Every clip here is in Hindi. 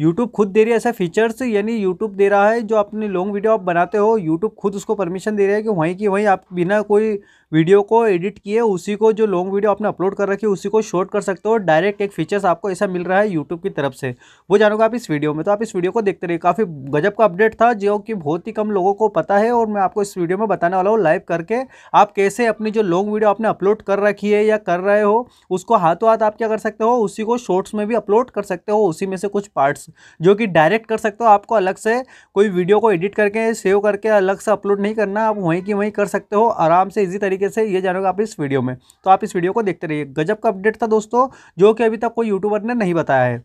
यूट्यूब खुद दे रही है ऐसा फीचर्स यानी यूट्यूब दे रहा है जो अपनी लॉन्ग वीडियो आप बनाते हो यूट्यूब खुद उसको परमिशन दे रहा है कि वहीं की वहीं आप बिना कोई वीडियो को एडिट किए उसी को जो लॉन्ग वीडियो आपने अपलोड कर रखी है उसी को शॉर्ट कर सकते हो डायरेक्ट एक फीचर्स आपको ऐसा मिल रहा है यूट्यूब की तरफ से वो जानोगे आप इस वीडियो में तो आप इस वीडियो को देखते रहिए काफ़ी गजब का अपडेट था जो कि बहुत ही कम लोगों को पता है और मैं आपको इस वीडियो में बताने वाला हूँ लाइव करके आप कैसे अपनी जो लॉन्ग वीडियो आपने अपलोड कर रखी है या कर रहे हो उसको हाथों हाथ आप क्या कर सकते हो उसी को शॉर्ट्स में भी अपलोड कर सकते हो उसी में से कुछ पार्ट्स जो कि डायरेक्ट कर सकते हो आपको अलग से कोई वीडियो को एडिट करके सेव करके अलग से अपलोड नहीं करना आप वहीं की वहीं कर सकते हो आराम से इजी तरीके तरीके से ये जानोगे आप इस वीडियो में तो आप इस वीडियो को देखते रहिए गजब का अपडेट था दोस्तों जो कि अभी तक कोई यूट्यूबर ने नहीं बताया है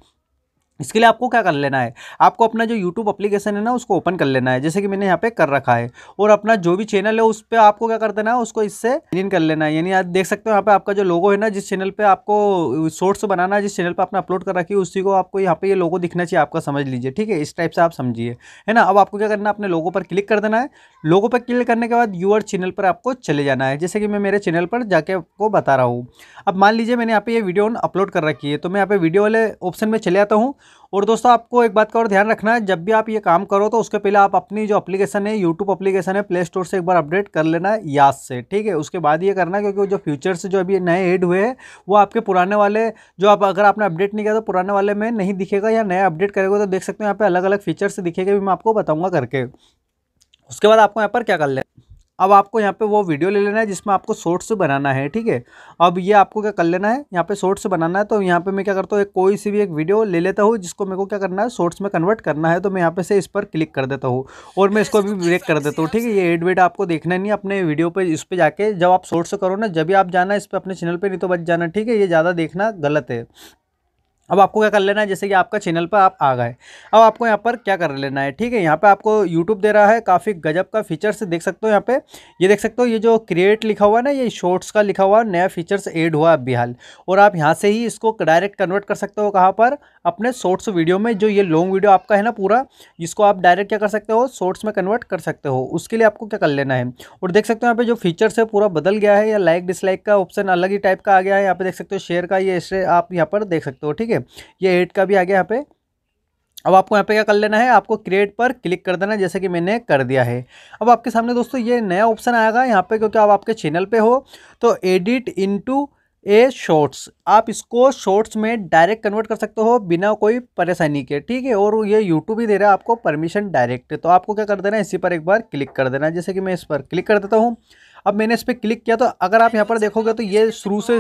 इसके लिए आपको क्या कर लेना है आपको अपना जो यूट्यूब अप्लीकेशन है ना उसको ओपन कर लेना है जैसे कि मैंने यहाँ पे कर रखा है और अपना जो भी चैनल है उस पर आपको क्या कर देना है उसको इससे इन कर लेना है यानी आप देख सकते हो यहाँ पे आपका जो लोगो है ना जिस चैनल पे आपको शॉर्ट्स बनाना है जिस चैनल पर आपने अपलोड कर रखी है उसी को आपको यहाँ पे ये लोगो दिखना चाहिए आपका समझ लीजिए ठीक है इस टाइप से आप समझिए है ना अब आपको क्या करना है अपने लोगों पर क्लिक कर देना है लोगों पर क्लिक करने के बाद यूअर चैनल पर आपको चले जाना है जैसे कि मैं मेरे चैनल पर जाके आपको बता रहा हूँ अब मान लीजिए मैंने यहाँ पे ये वीडियो अपलोड कर रखी है तो मैं यहाँ पे वीडियो वाले ऑप्शन में चले आता हूँ और दोस्तों आपको एक बात का और ध्यान रखना है जब भी आप ये काम करो तो उसके पहले आप अपनी जो अप्लीकेशन है यूट्यूब अपलीकेशन है प्ले स्टोर से एक बार अपडेट कर लेना है याद से ठीक है उसके बाद ये करना क्योंकि जो फ्यूचर्स जो अभी नए ऐड हुए हैं वो आपके पुराने वाले जो आप अगर आपने अपडेट नहीं किया तो पुराने वाले में नहीं दिखेगा या नया अपडेट करेगा तो देख सकते हो यहाँ पर अलग अलग फीचर्स दिखेगा भी मैं आपको बताऊँगा करके उसके बाद आपको यहाँ पर क्या कर लेना अब आपको यहाँ पे वो वीडियो ले लेना है जिसमें आपको शॉर्ट्स बनाना है ठीक है अब ये आपको क्या कर लेना है यहाँ पे शॉर्ट्स बनाना है तो यहाँ पे मैं क्या करता हूँ एक कोई सी भी एक वीडियो ले लेता हूँ जिसको मेरे को क्या करना है शॉर्ट्स में कन्वर्ट करना है तो मैं यहाँ पे से इस पर क्लिक कर देता हूँ और मैं इसको भी ब्रेक कर देता हूँ ठीक है ये एड वेड आपको देखना नहीं अपने वीडियो पर इस पर जाके जब आप शॉर्ट्स करो ना जब भी आप जाना इस पर अपने चैनल पर नहीं तो बच जाना ठीक है ये ज़्यादा देखना गलत है अब आपको क्या कर लेना है जैसे कि आपका चैनल पर आप आ गए अब आपको यहाँ पर क्या कर लेना है ठीक है यहाँ पे आपको यूट्यूब दे रहा है काफ़ी गजब का फीचर्स देख सकते हो यहाँ पे ये देख सकते हो ये जो क्रिएट लिखा हुआ है ना ये शॉर्ट्स का लिखा हुआ नया फीचर्स ऐड हुआ है हाल और आप यहाँ से ही इसको डायरेक्ट कन्वर्ट कर सकते हो कहाँ पर अपने शॉर्ट्स वीडियो में जो ये लॉन्ग वीडियो आपका है ना पूरा इसको आप डायरेक्ट क्या कर सकते हो शॉर्ट्स में कन्वर्ट कर सकते हो उसके लिए आपको क्या कर लेना है और देख सकते हो यहाँ पे जो फीचर्स है पूरा बदल गया है या लाइक डिसलाइक का ऑप्शन अलग ही टाइप का आ गया है यहाँ पे देख सकते हो शेयर का ये इसे आप यहाँ पर देख सकते हो ठीक है ये एड का भी आ गया यहाँ पे अब आपको यहाँ पे क्या कर लेना है आपको क्रिएट पर क्लिक कर देना है जैसे कि मैंने कर दिया है अब आपके सामने दोस्तों ये नया ऑप्शन आएगा यहाँ पे क्योंकि आप आपके चैनल पे हो तो एडिट इनटू ए शॉर्ट्स आप इसको शॉर्ट्स में डायरेक्ट कन्वर्ट कर सकते हो बिना कोई परेशानी के ठीक है और ये यूट्यूब भी दे रहा है आपको परमिशन डायरेक्ट तो आपको क्या कर देना है इसी पर एक बार क्लिक कर देना जैसे कि मैं इस पर क्लिक कर देता हूँ अब मैंने इस पर क्लिक किया तो अगर आप यहाँ पर देखोगे तो ये शुरू से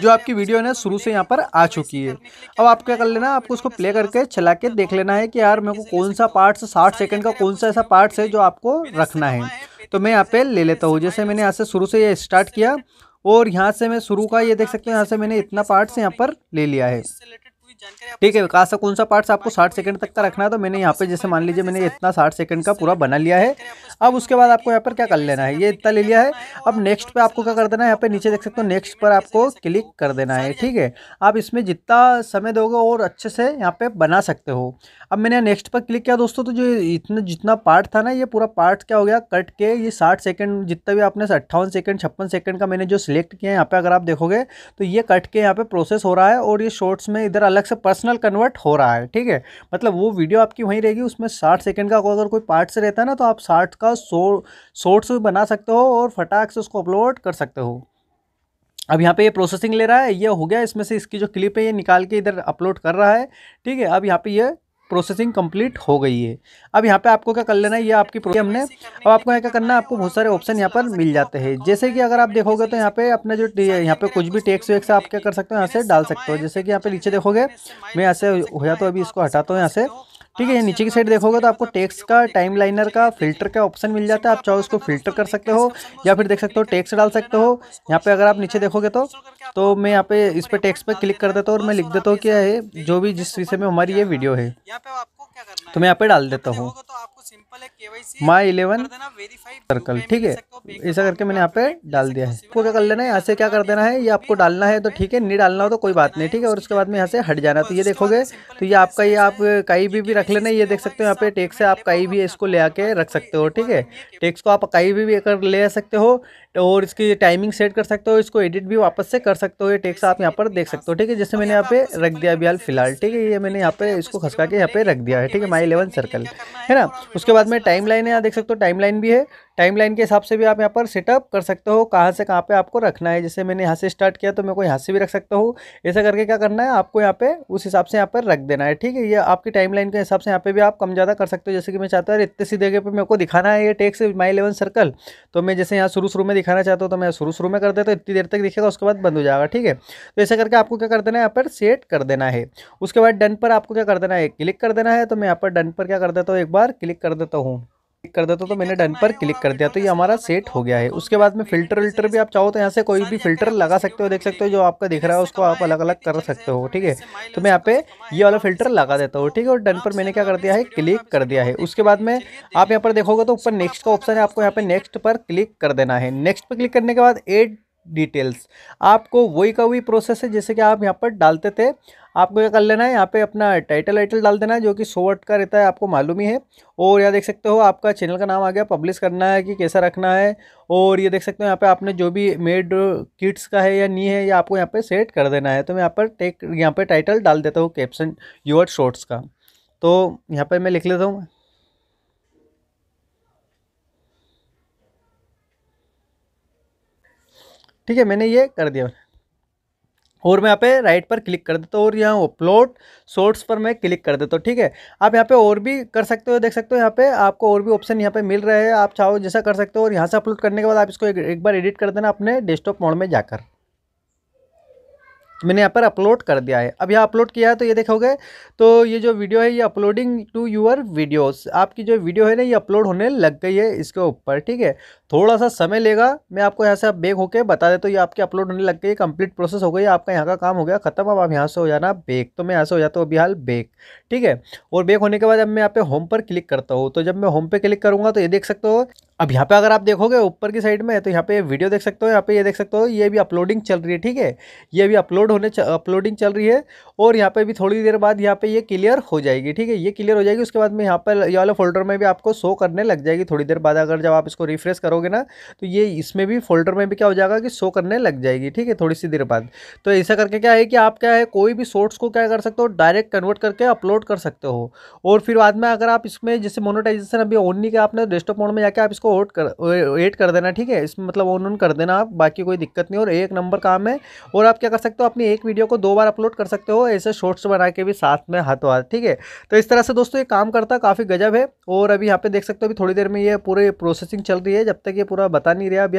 जो आपकी वीडियो है ना शुरू से यहाँ पर आ चुकी है अब आप क्या कर लेना आपको उसको प्ले करके चला के देख लेना है कि यार मेरे को कौन सा पार्ट साठ सेकंड का कौन सा ऐसा पार्ट्स है जो आपको रखना है तो मैं यहाँ पे ले लेता हूँ जैसे मैंने यहाँ से शुरू से ये स्टार्ट किया और यहाँ से मैं शुरू का ये देख सकते हैं यहाँ से मैंने इतना पार्ट्स यहाँ पर ले लिया है ठीक है विकास का कौन सा पार्ट आपको साठ सेकंड तक का रखना है तो मैंने यहाँ पे जैसे मान लीजिए मैंने इतना साठ सेकंड का पूरा बना लिया है अब उसके बाद आपको यहाँ पर क्या कर लेना है ये इतना ले लिया है अब नेक्स्ट पे आपको क्या कर देना है यहाँ पे नीचे देख सकते हो नेक्स्ट पर आपको क्लिक कर देना है ठीक है आप इसमें जितना समय दोगे और अच्छे से यहाँ पे बना सकते हो अब मैंने नेक्स्ट पर क्लिक किया दोस्तों तो जो इतना जितना पार्ट था ना ये पूरा पार्ट क्या हो गया कट के ये साठ सेकेंड जितना भी आपने अट्ठावन सेकेंड छप्पन सेकेंड का मैंने जो सिलेक्ट किया है यहाँ पे अगर आप देखोगे तो ये कट के यहाँ पे प्रोसेस हो रहा है और ये शॉर्ट्स में इधर अलग से पर्सनल कन्वर्ट हो रहा है ठीक है मतलब वो वीडियो आपकी वहीं रहेगी उसमें साठ सेकेंड का अगर कोई से रहता है ना तो आप साठ का सो भी बना सकते हो और फटाक से उसको अपलोड कर सकते हो अब यहाँ पे ये प्रोसेसिंग ले रहा है ये हो गया इसमें से इसकी जो क्लिप है ये निकाल के इधर अपलोड कर रहा है ठीक है अब यहाँ पे ये प्रोसेसिंग कंप्लीट हो गई है अब यहाँ पे आपको क्या कर लेना है ये आपकी हमने अब आपको यहाँ क्या करना है आपको बहुत सारे ऑप्शन यहाँ पर मिल जाते हैं जैसे कि अगर आप देखोगे तो यहाँ पे अपने जो यहाँ पे कुछ भी टैक्स वैक्स आप क्या कर सकते हो यहाँ से डाल सकते हो जैसे कि यहाँ पे नीचे देखोगे मैं यहाँ से हो जाता तो अभी इसको हटाता हूँ यहाँ से ठीक है नीचे की साइड देखोगे तो आपको टेक्स्ट का टाइम लाइनर का फिल्टर का ऑप्शन मिल जाता है आप चाहो उसको फिल्टर कर सकते हो या फिर देख सकते हो टेक्स्ट डाल सकते हो यहाँ पे अगर आप नीचे देखोगे तो तो मैं यहाँ पे इस पे टेक्स्ट पे क्लिक कर देता हूँ और मैं लिख देता हूँ क्या है जो भी जिस विषय में हमारी ये वीडियो है तो मैं यहाँ पे डाल देता हूँ माई इलेवन सर्कल ठीक है ऐसा करके मैंने यहाँ पे डाल दिया है आपको क्या कर लेना है यहाँ से क्या कर देना है ये आपको डालना है तो ठीक है नहीं डालना हो तो कोई बात नहीं ठीक है और उसके बाद में यहाँ से हट जाना तो ये देखोगे तो ये आपका ये आप कहीं भी रख लेना ये देख सकते हो यहाँ पे टेक्स से आप कहीं भी इसको ले आके रख सकते हो ठीक है टेक्स को आप कहीं भी, भी कर ले सकते हो और इसकी टाइमिंग सेट कर सकते हो इसको एडिट भी वापस से कर सकते हो ये टेक्स आप यहाँ पर देख सकते हो ठीक है जैसे मैंने यहाँ पे रख दिया अभी हाल फिलहाल ठीक है ये मैंने यहाँ पे इसको खसका के यहाँ पे रख दिया है ठीक है माई इलेवन सर्कल है ना उसके बाद में टाइम टाइमलाइन है यहाँ देख सकते हो टाइमलाइन भी है टाइमलाइन के हिसाब से भी आप यहाँ पर सेटअप कर सकते हो कहाँ से कहाँ पे आपको रखना है जैसे मैंने यहाँ से स्टार्ट किया तो मेरे को यहाँ से भी रख सकता हूँ ऐसा करके क्या करना है आपको यहाँ पे उस हिसाब से यहाँ पर रख देना है ठीक है ये आपकी टाइमलाइन के हिसाब से यहाँ पे भी आप कम ज़्यादा कर सकते हो जैसे कि मैं चाहता हूँ इतने सी जगह पर मेरे को दिखाना है ये टेक्स माई इलेवन सर्कल तो मैं जैसे यहाँ शुरू शुरू में दिखाना चाहता हूँ तो मैं शुरू शुरू में कर देता हूँ इतनी देर तक दिखेगा उसके बाद बंद हो जाएगा ठीक है तो ऐसा करके आपको क्या कर देना है यहाँ पर सेट कर देना है उसके बाद डन पर आपको क्या कर देना है क्लिक कर देना है तो मैं यहाँ पर डन पर क्या कर देता हूँ एक बार क्लिक कर देता हूँ कर देता तो मैंने डन पर क्लिक कर दिया तो ये हमारा सेट हो गया है उसके बाद में फिल्टर विल्टर भी आप चाहो तो यहाँ से कोई भी फिल्टर लगा सकते हो देख सकते हो जो आपका दिख रहा है उसको आप अलग अलग कर सकते हो ठीक है तो मैं यहाँ पे ये वाला फिल्टर लगा देता हूँ ठीक है और डन पर मैंने क्या कर दिया है क्लिक कर दिया है उसके बाद में आप यहाँ पर देखोगे तो ऊपर नेक्स्ट का ऑप्शन है आपको यहाँ पे नेक्स्ट पर क्लिक कर देना है नेक्स्ट पर क्लिक करने के बाद एड डिटेल्स आपको वही का वही प्रोसेस है जैसे कि आप यहाँ पर डालते थे आपको क्या कर लेना है यहाँ पे अपना टाइटल वाइटल डाल देना है जो कि सो वर्ड का रहता है आपको मालूम ही है और यहाँ देख सकते हो आपका चैनल का नाम आ गया पब्लिश करना है कि कैसा रखना है और ये देख सकते हो यहाँ पे आपने जो भी मेड किट्स का है या नहीं है या आपको यहाँ पर सेट कर देना है तो मैं यहाँ पर टेक यहाँ पर टाइटल डाल देता हूँ कैप्शन यूअर शॉर्ट्स का तो यहाँ पर मैं लिख लेता हूँ ठीक है मैंने ये कर दिया और मैं यहाँ पे राइट पर क्लिक कर देता हूँ और यहाँ अपलोड शॉर्ट्स पर मैं क्लिक कर देता हूँ ठीक है आप यहाँ पे और भी कर सकते हो देख सकते हो यहाँ पे आपको और भी ऑप्शन यहाँ पे मिल रहे हैं आप चाहो जैसा कर सकते हो और यहाँ से अपलोड करने के बाद आप इसको एक, एक बार एडिट कर देना अपने डेस्कटॉप मोड में जाकर मैंने यहाँ पर अपलोड कर दिया है अब यहाँ अपलोड किया है तो ये देखोगे तो ये जो वीडियो है ये अपलोडिंग टू यूर वीडियोस आपकी जो वीडियो है ना ये अपलोड होने लग गई है इसके ऊपर ठीक है थोड़ा सा समय लेगा मैं आपको यहाँ से आप बेग होकर बता देता तो ये आपके अपलोड होने लग गई कंप्लीट प्रोसेस हो गई आपका यहाँ का काम हो गया खत्म अब आप यहाँ से हो जाना बेग तो मैं यहाँ से हो जाता हूँ अभी हाल बेग ठीक है और बेग होने के बाद अब मैं यहाँ पे होम पर क्लिक करता हूँ तो जब मैं होम पर क्लिक करूँगा तो ये देख सकते हो अब यहाँ पे अगर आप देखोगे ऊपर की साइड में तो यहाँ पे वीडियो देख सकते हो यहाँ पे ये देख सकते हो ये भी अपलोडिंग चल रही है ठीक है ये भी अपलोड होने अपलोडिंग चल रही है और यहाँ पे भी थोड़ी देर बाद यहाँ पे ये क्लियर हो जाएगी ठीक है ये क्लियर हो जाएगी उसके बाद में यहाँ पर ये वाले फोल्डर में भी आपको शो करने लग जाएगी थोड़ी देर बाद अगर जब आप इसको रिफ्रेश करोगे ना तो ये इसमें भी फोल्डर में भी क्या हो जाएगा कि शो करने लग जाएगी ठीक है थोड़ी सी देर बाद तो ऐसा करके क्या है कि आप क्या है कोई भी शॉर्ट्स को क्या कर सकते हो डायरेक्ट कन्वर्ट करके अपलोड कर सकते हो और फिर बाद में अगर आप इसमें जैसे मोनोटाइजेशन अभी ओन नहीं किया आपने डेस्टॉप मोड में जाकर आप इसको इसको ओट कर वेट कर देना ठीक है इसमें मतलब ऑन ऑन कर देना आप बाकी कोई दिक्कत नहीं और एक नंबर काम है और आप क्या कर सकते हो अपनी एक वीडियो को दो बार अपलोड कर सकते हो ऐसे शॉर्ट्स बना के भी साथ में हाथों हाथ ठीक है तो इस तरह से दोस्तों ये काम करता काफ़ी गजब है और अभी यहाँ पे देख सकते हो अभी थोड़ी देर में ये पूरे प्रोसेसिंग चल रही है जब तक ये पूरा बता नहीं रहा अभी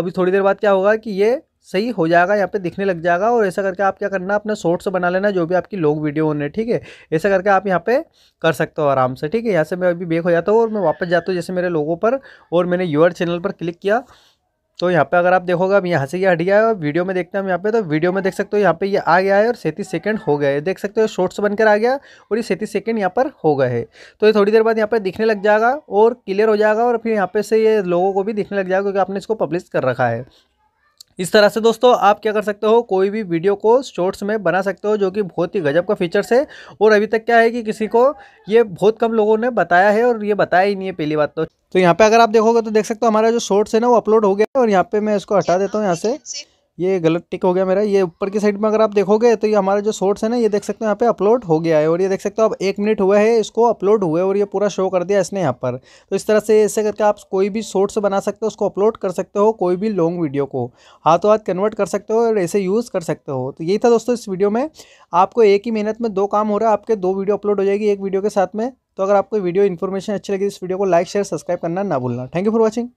अभी थोड़ी देर बाद क्या होगा कि ये सही हो जाएगा यहाँ पे दिखने लग जाएगा और ऐसा करके आप क्या करना अपना शॉर्ट्स बना लेना जो भी आपकी लॉन्ग वीडियो होने ठीक है ऐसा करके आप यहाँ पे कर सकते हो आराम से ठीक है यहाँ से मैं अभी बेक हो जाता हूँ और मैं वापस जाता हूँ जैसे मेरे लोगों पर और मैंने यूर चैनल पर क्लिक किया तो यहाँ पे अगर आप देखोगे अब यहाँ से ये हट गया है और वीडियो में देखते हैं हम यहाँ पे तो वीडियो में देख सकते हो यहाँ पे ये यह आ गया है और सैंतीस सेकंड हो गए देख सकते हो शॉर्ट्स बनकर आ गया और ये सैंतीस सेकंड यहाँ पर हो गए है तो ये थोड़ी देर बाद यहाँ पे दिखने लग जाएगा और क्लियर हो जाएगा और फिर यहाँ पे से ये लोगों को भी दिखने लग जाएगा क्योंकि आपने इसको पब्लिश कर रखा है इस तरह से दोस्तों आप क्या कर सकते हो कोई भी वीडियो को शॉर्ट्स में बना सकते हो जो कि बहुत ही गजब का फीचर्स है और अभी तक क्या है कि किसी को ये बहुत कम लोगों ने बताया है और ये बताया ही नहीं है पहली बात तो तो यहाँ पे अगर आप देखोगे तो देख सकते हो हमारा जो शॉर्ट्स है ना वो अपलोड हो गया है और यहाँ पे मैं इसको हटा देता हूँ यहाँ से ये गलत टिक हो गया मेरा ये ऊपर की साइड में अगर आप देखोगे तो ये हमारा जो सोर्स है ना ये देख सकते हो यहाँ पे अपलोड हो गया है और ये देख सकते हो अब एक मिनट हुआ है इसको अपलोड हुआ है और ये पूरा शो कर दिया इसने यहाँ पर तो इस तरह से ऐसे करके आप कोई भी सोर्स बना सकते हो उसको अपलोड कर सकते हो कोई भी लॉन्ग वीडियो को हाथों हाथ कन्वर्ट कर सकते हो और ऐसे यूज़ कर सकते हो तो यही था दोस्तों इस वीडियो में आपको एक ही मेहनत में दो काम हो रहा है आपके दो वीडियो अपलोड हो जाएगी एक वीडियो के साथ में तो अगर आपको वीडियो इन्फॉर्मेशन अच्छी लगी इस वीडियो को लाइक शेयर सब्सक्राइब करना ना भूलना थैंक यू फॉर वॉचिंग